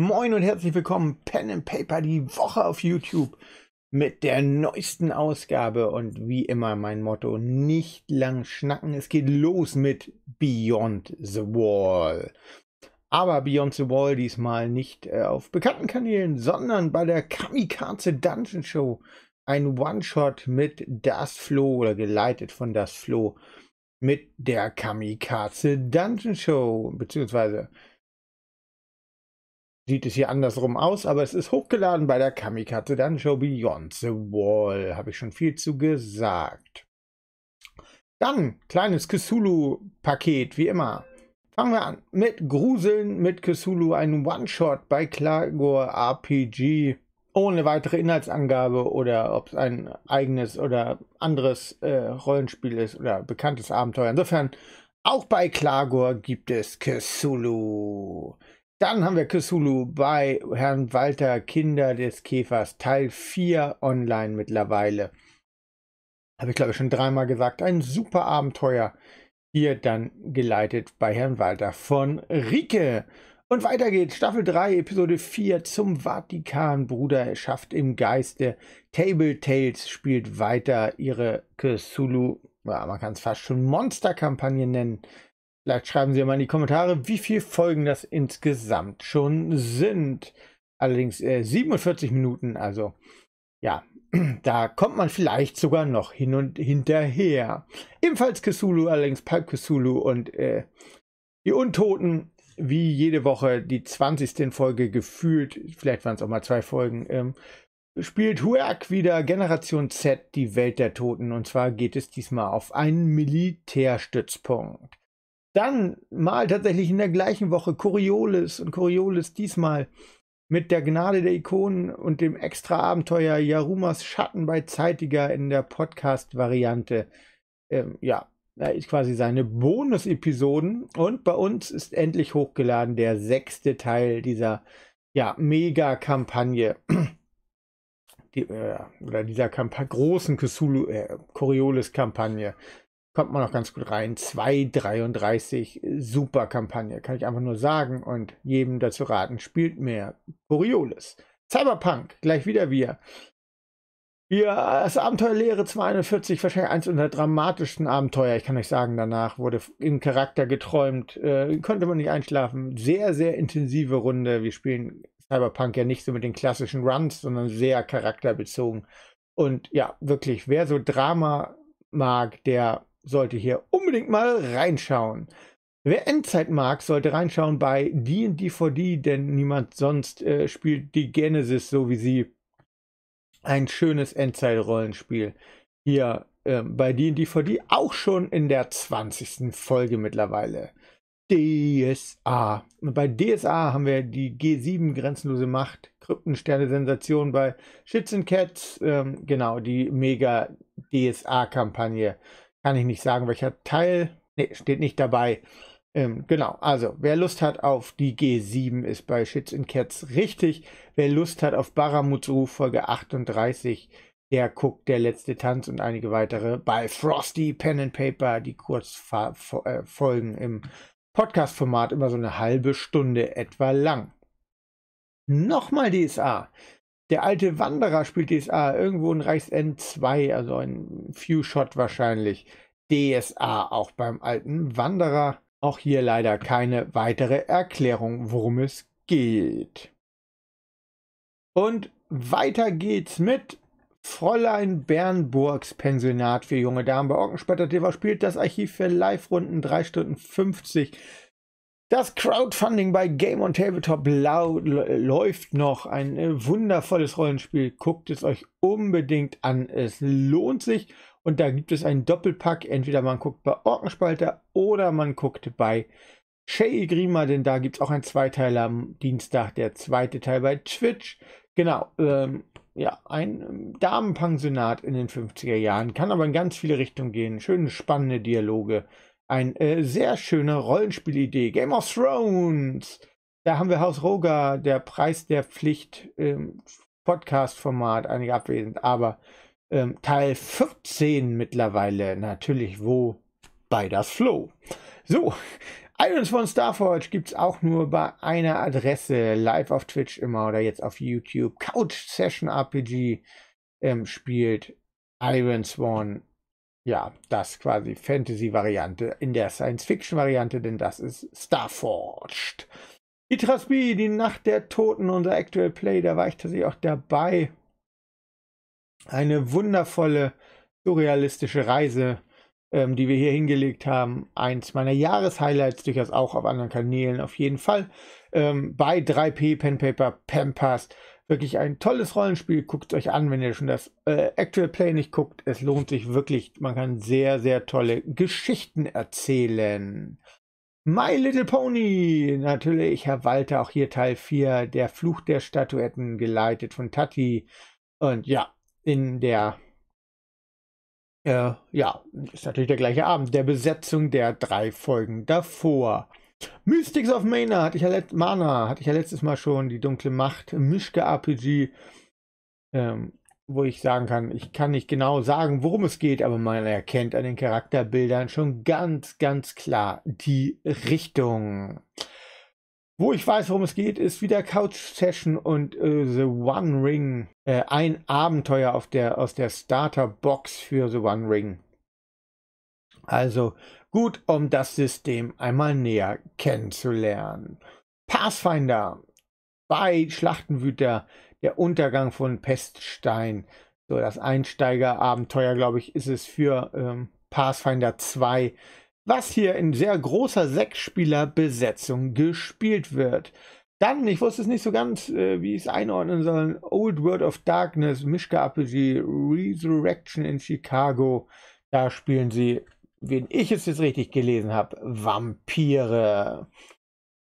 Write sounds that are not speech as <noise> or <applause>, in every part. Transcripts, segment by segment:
Moin und herzlich willkommen, Pen and Paper, die Woche auf YouTube mit der neuesten Ausgabe und wie immer mein Motto, nicht lang schnacken, es geht los mit Beyond the Wall. Aber Beyond the Wall diesmal nicht äh, auf bekannten Kanälen, sondern bei der Kamikaze Dungeon Show. Ein One-Shot mit Das Flo oder geleitet von Das Flo mit der Kamikaze Dungeon Show, beziehungsweise sieht es hier andersrum aus, aber es ist hochgeladen bei der Kamikaze Dann Show Beyond the Wall. Habe ich schon viel zu gesagt. Dann kleines Cthulhu-Paket, wie immer. Fangen wir an mit Gruseln mit Cthulhu, ein One-Shot bei Klagor RPG. Ohne weitere Inhaltsangabe oder ob es ein eigenes oder anderes äh, Rollenspiel ist oder bekanntes Abenteuer. Insofern, auch bei Klagor gibt es Cthulhu. Dann haben wir Cthulhu bei Herrn Walter Kinder des Käfers, Teil 4 online mittlerweile. Habe ich glaube ich schon dreimal gesagt. Ein super Abenteuer. Hier dann geleitet bei Herrn Walter von Rike. Und weiter geht's. Staffel 3, Episode 4 zum Vatikan. Bruderschaft im Geiste. Table Tales spielt weiter ihre Cthulhu, ja, man kann es fast schon Monsterkampagne nennen. Vielleicht schreiben Sie mal in die Kommentare, wie viele Folgen das insgesamt schon sind. Allerdings äh, 47 Minuten, also ja, <clears throat> da kommt man vielleicht sogar noch hin und hinterher. Ebenfalls Cthulhu, allerdings Pulp Cthulhu und äh, die Untoten, wie jede Woche die 20. Folge gefühlt, vielleicht waren es auch mal zwei Folgen, ähm, spielt Huerk wieder Generation Z, die Welt der Toten. Und zwar geht es diesmal auf einen Militärstützpunkt. Dann mal tatsächlich in der gleichen Woche Coriolis und Coriolis diesmal mit der Gnade der Ikonen und dem Extra-Abenteuer Yarumas Schatten bei Zeitiger in der Podcast-Variante. Ähm, ja, quasi seine Bonus-Episoden. Und bei uns ist endlich hochgeladen der sechste Teil dieser ja, Mega-Kampagne. Die, äh, oder dieser Kamp großen Cthulhu, äh, Coriolis-Kampagne kommt man auch ganz gut rein. 2,33, äh, super Kampagne, kann ich einfach nur sagen und jedem dazu raten, spielt mehr Coriolis. Cyberpunk, gleich wieder wir. Ja, das Abenteuer Lehre 241, wahrscheinlich eins unserer dramatischsten Abenteuer. Ich kann euch sagen, danach wurde im Charakter geträumt, äh, konnte man nicht einschlafen. Sehr, sehr intensive Runde. Wir spielen Cyberpunk ja nicht so mit den klassischen Runs, sondern sehr charakterbezogen. Und ja, wirklich, wer so Drama mag, der sollte hier unbedingt mal reinschauen. Wer Endzeit mag, sollte reinschauen bei D&D4D, denn niemand sonst äh, spielt die Genesis so wie sie. Ein schönes Endzeit-Rollenspiel. Hier äh, bei D&D4D auch schon in der 20. Folge mittlerweile. DSA. Und bei DSA haben wir die G7 grenzenlose Macht, Kryptensterne Sensation bei Schützencats, ähm, genau, die mega DSA Kampagne kann ich nicht sagen, welcher Teil. Ne, steht nicht dabei. Ähm, genau, also wer Lust hat auf die G7 ist bei Shits in Cats richtig. Wer Lust hat auf Baramuts Ruf Folge 38, der guckt der letzte Tanz und einige weitere bei Frosty Pen and Paper, die kurz äh, folgen im Podcast-Format immer so eine halbe Stunde etwa lang. Nochmal DSA. Der alte Wanderer spielt DSA, irgendwo in Reichsend 2, also ein Few-Shot wahrscheinlich. DSA auch beim alten Wanderer. Auch hier leider keine weitere Erklärung, worum es geht. Und weiter geht's mit Fräulein Bernburgs Pensionat für junge Damen bei Orkenspötter TV spielt das Archiv für Live-Runden 3 Stunden 50 das Crowdfunding bei Game on Tabletop läuft noch. Ein äh, wundervolles Rollenspiel. Guckt es euch unbedingt an. Es lohnt sich. Und da gibt es einen Doppelpack. Entweder man guckt bei Orkenspalter oder man guckt bei Shay Grima, denn da gibt es auch einen Zweiteil am Dienstag. Der zweite Teil bei Twitch. Genau. Ähm, ja, ein ähm, Damenpensionat in den 50er Jahren. Kann aber in ganz viele Richtungen gehen. Schöne, spannende Dialoge ein äh, sehr schöne Rollenspielidee. Game of Thrones. Da haben wir Haus Roger, der Preis der Pflicht, ähm, Podcast-Format, einige abwesend, aber ähm, Teil 14 mittlerweile. Natürlich wo? Bei das Flow. So, Irons von Starforge gibt es auch nur bei einer Adresse, live auf Twitch immer oder jetzt auf YouTube. Couch Session RPG ähm, spielt Swan ja, das quasi Fantasy-Variante, in der Science-Fiction-Variante, denn das ist Starforged. Itrasby, die Nacht der Toten, unser Actual Play, da war ich tatsächlich auch dabei. Eine wundervolle, surrealistische Reise, ähm, die wir hier hingelegt haben. Eins meiner Jahreshighlights, durchaus auch auf anderen Kanälen auf jeden Fall. Ähm, bei 3P Penpaper, Pampas wirklich ein tolles Rollenspiel. Guckt euch an, wenn ihr schon das äh, Actual Play nicht guckt. Es lohnt sich wirklich. Man kann sehr, sehr tolle Geschichten erzählen. My Little Pony, natürlich, Herr Walter, auch hier Teil 4, der Fluch der Statuetten, geleitet von Tati. Und ja, in der, äh, ja, ist natürlich der gleiche Abend, der Besetzung der drei Folgen davor. Mystics of Mana hatte ich ja, Mana, hatte ich ja letztes Mal schon, die dunkle Macht, Mischke RPG, ähm, wo ich sagen kann, ich kann nicht genau sagen, worum es geht, aber man erkennt an den Charakterbildern schon ganz, ganz klar die Richtung. Wo ich weiß, worum es geht, ist wieder Couch Session und äh, The One Ring. Äh, ein Abenteuer der, aus der Starterbox für The One Ring. Also gut, um das System einmal näher kennenzulernen. Pathfinder bei Schlachtenwüter, der Untergang von Peststein. So, das Einsteigerabenteuer, glaube ich, ist es für ähm, Pathfinder 2, was hier in sehr großer Sechsspielerbesetzung gespielt wird. Dann, ich wusste es nicht so ganz, äh, wie ich es einordnen soll, Old World of Darkness, Mishka RPG, Resurrection in Chicago. Da spielen sie wenn ich es jetzt richtig gelesen habe, Vampire.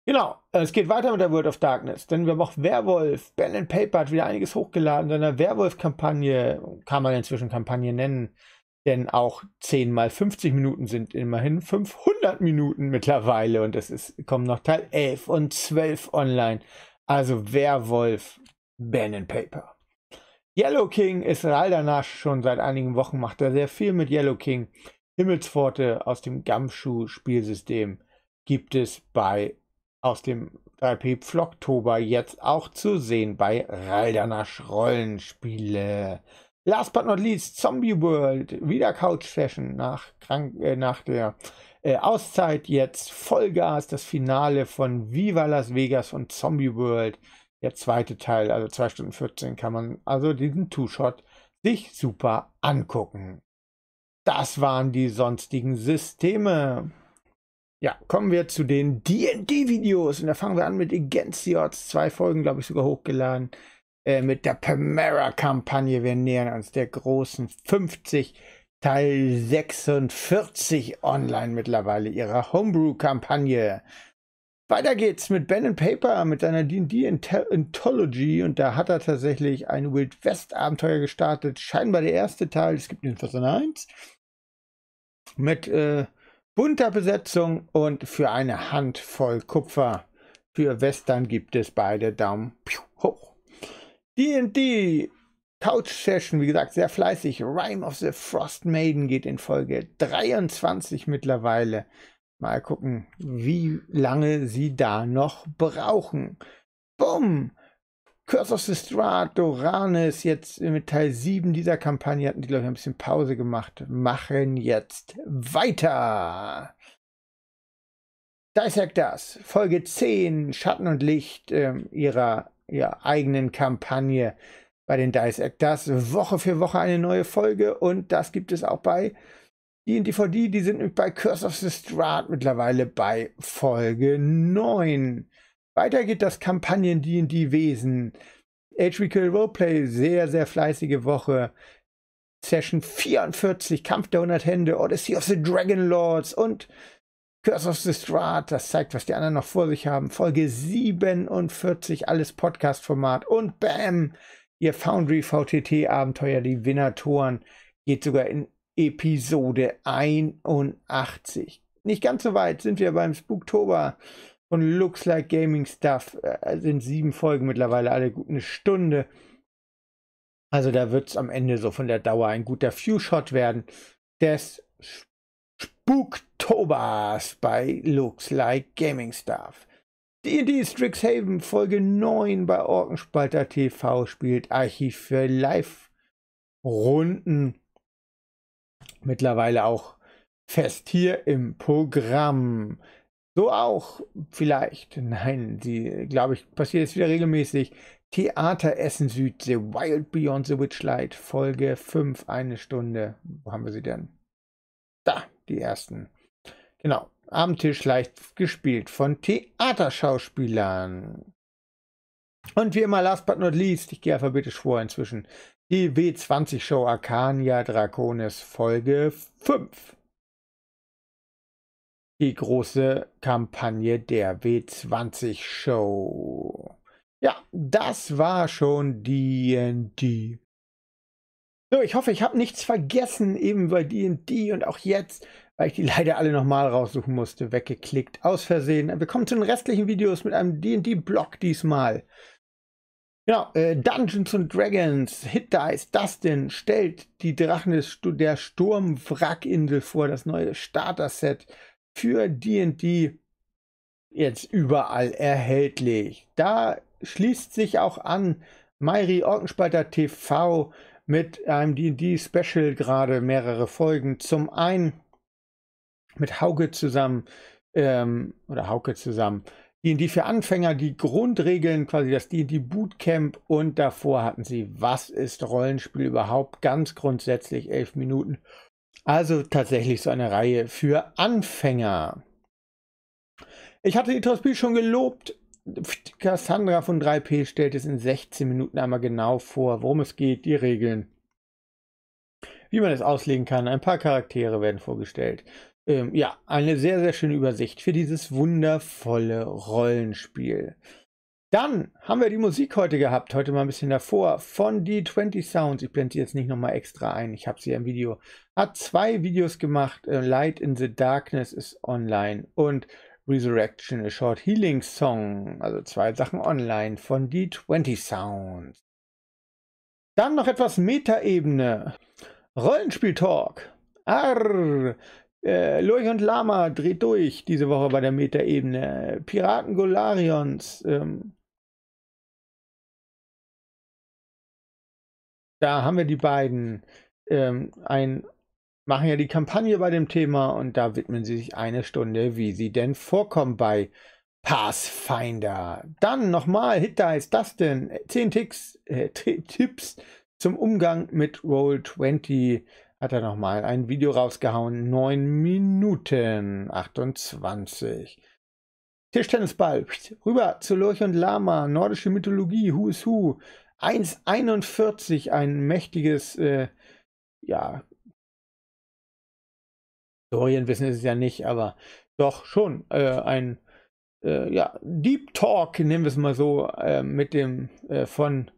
Genau, es geht weiter mit der World of Darkness, denn wir haben auch Werwolf. Ben and Paper hat wieder einiges hochgeladen, seiner Werwolf-Kampagne, kann man inzwischen Kampagne nennen, denn auch 10 mal 50 Minuten sind immerhin 500 Minuten mittlerweile und es ist, kommen noch Teil 11 und 12 online. Also Werwolf, Ben and Paper. Yellow King ist Raldanasch schon seit einigen Wochen, macht er sehr viel mit Yellow King. Himmelspforte aus dem Gamschuh-Spielsystem gibt es bei aus dem 3P Pflocktober jetzt auch zu sehen bei Raldanasch Rollenspiele. Last but not least, Zombie World, wieder Couch-Session nach, äh, nach, der äh, Auszeit jetzt Vollgas, das Finale von Viva Las Vegas und Zombie World, der zweite Teil, also 2 Stunden 14 kann man also diesen Two-Shot sich super angucken. Das waren die sonstigen Systeme. Ja, kommen wir zu den D&D-Videos. Und da fangen wir an mit Against the Zwei Folgen, glaube ich, sogar hochgeladen. Äh, mit der Primera-Kampagne. Wir nähern uns der großen 50. Teil 46 online mittlerweile ihrer Homebrew-Kampagne. Weiter geht's mit Ben Paper, mit seiner D&D Anthology und da hat er tatsächlich ein Wild West Abenteuer gestartet. Scheinbar der erste Teil, es gibt den Version 1 mit äh, bunter Besetzung und für eine Handvoll Kupfer. Für Western gibt es beide Daumen hoch. D&D Couch Session, wie gesagt, sehr fleißig. Rhyme of the Frost Maiden geht in Folge 23 mittlerweile. Mal gucken, wie lange sie da noch brauchen. Bumm! Curse of the Strahd, Doranes, jetzt mit Teil 7 dieser Kampagne hatten die, glaube ich, ein bisschen Pause gemacht, machen jetzt weiter. Dissect das, Folge 10, Schatten und Licht äh, ihrer, ihrer eigenen Kampagne bei den Dissect das. Woche für Woche eine neue Folge und das gibt es auch bei die DVD, die sind bei Curse of the Strahd mittlerweile bei Folge 9. Weiter geht das Kampagnen-D&D-Wesen. HBK Roleplay, sehr, sehr fleißige Woche. Session 44, Kampf der 100 Hände, Odyssey of the Dragon Lords und Curse of the Strat. Das zeigt, was die anderen noch vor sich haben. Folge 47, alles Podcast-Format. Und bam, ihr Foundry VTT-Abenteuer, die Winnatoren, geht sogar in Episode 81. Nicht ganz so weit sind wir beim Spooktober von Looks Like Gaming Stuff äh, sind sieben Folgen mittlerweile, alle gut eine Stunde. Also da wird es am Ende so von der Dauer ein guter Few-Shot werden. Des Spuktobers bei Looks Like Gaming Stuff. D&D Strixhaven Folge 9 bei Orkenspalter TV spielt Archiv für Live-Runden. Mittlerweile auch fest hier im Programm. So auch vielleicht. Nein, sie, glaube ich, passiert jetzt wieder regelmäßig. Theater Theateressen Südsee, Wild Beyond the Witchlight, Folge 5, eine Stunde. Wo haben wir sie denn? Da, die ersten. Genau. Am Tisch leicht gespielt von Theaterschauspielern. Und wie immer, last but not least, ich gehe alphabetisch vor inzwischen, die W20-Show Arcania Draconis Folge 5 die große Kampagne der W20-Show. Ja, das war schon DD. So, ich hoffe, ich habe nichts vergessen, eben bei DD und auch jetzt, weil ich die leider alle nochmal raussuchen musste, weggeklickt, aus Versehen. Wir kommen zu den restlichen Videos mit einem DD-Blog diesmal. Genau, äh, Dungeons and Dragons, Hit Dice, Dustin stellt die Drachen des, der Sturmwrackinsel vor, das neue Starter-Set für DD jetzt überall erhältlich. Da schließt sich auch an Mairi Orkenspalter TV mit einem DD-Special gerade mehrere Folgen. Zum einen mit Hauke zusammen ähm, oder Hauke zusammen. D&D für Anfänger, die Grundregeln, quasi das D&D Bootcamp und davor hatten sie, was ist Rollenspiel überhaupt? Ganz grundsätzlich elf Minuten also tatsächlich so eine Reihe für Anfänger. Ich hatte die Spiel schon gelobt. Cassandra von 3P stellt es in 16 Minuten einmal genau vor, worum es geht, die Regeln, wie man es auslegen kann. Ein paar Charaktere werden vorgestellt. Ähm, ja, eine sehr, sehr schöne Übersicht für dieses wundervolle Rollenspiel. Dann haben wir die Musik heute gehabt, heute mal ein bisschen davor, von D20 Sounds. Ich blende sie jetzt nicht nochmal extra ein, ich habe sie ja im Video. Hat zwei Videos gemacht, äh, Light in the Darkness ist online und Resurrection, a Short Healing Song. Also zwei Sachen online von D20 Sounds. Dann noch etwas Metaebene. Rollenspiel-Talk. Arrrr. äh, Lurch und Lama dreht durch diese Woche bei der Metaebene. Piraten Golarions ähm, da haben wir die beiden. Ähm, ein, machen ja die Kampagne bei dem Thema und da widmen sie sich eine Stunde, wie sie denn vorkommen bei Pathfinder. Dann nochmal Hit Dice Dustin. 10 äh, Ticks, äh, <laughs> Tipps zum Umgang mit Roll20. Hat er nochmal ein Video rausgehauen. 9 Minuten 28. Tischtennisball. Rüber zu Lurch und Lama. Nordische Mythologie. Who is Who. 1,41 ein mächtiges, äh, ja, Historienwissen ist es ja nicht, aber doch schon äh, ein, äh, ja, Deep Talk, nehmen wir es mal so, äh, mit dem äh, von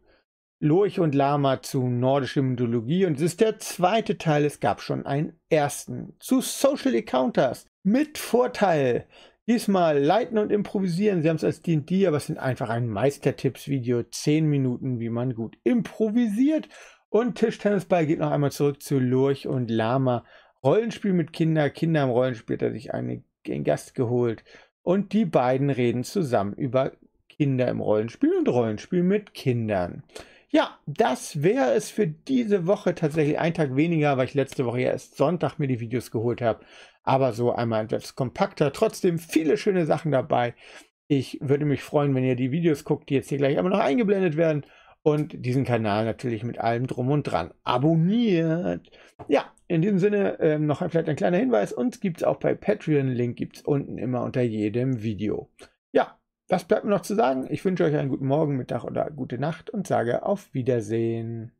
Lurch und Lama zu nordischer Mythologie und es ist der zweite Teil. Es gab schon einen ersten zu Social Encounters mit Vorteil Diesmal leiten und improvisieren. Sie haben es als D&D, aber es sind einfach ein Meistertipps-Video. Zehn Minuten, wie man gut improvisiert. Und Tischtennisball geht noch einmal zurück zu Lurch und Lama. Rollenspiel mit Kinder. Kinder im Rollenspiel hat er sich einen Gast geholt. Und die beiden reden zusammen über Kinder im Rollenspiel und Rollenspiel mit Kindern. Ja, das wäre es für diese Woche tatsächlich ein Tag weniger, weil ich letzte Woche ja erst Sonntag mir die Videos geholt habe. Aber so einmal etwas kompakter. Trotzdem viele schöne Sachen dabei. Ich würde mich freuen, wenn ihr die Videos guckt, die jetzt hier gleich immer noch eingeblendet werden. Und diesen Kanal natürlich mit allem drum und dran abonniert. Ja, in diesem Sinne ähm, noch vielleicht ein kleiner Hinweis. Uns gibt es auch bei Patreon. Link gibt es unten immer unter jedem Video. Ja, das bleibt mir noch zu sagen. Ich wünsche euch einen guten Morgen, Mittag oder gute Nacht und sage auf Wiedersehen.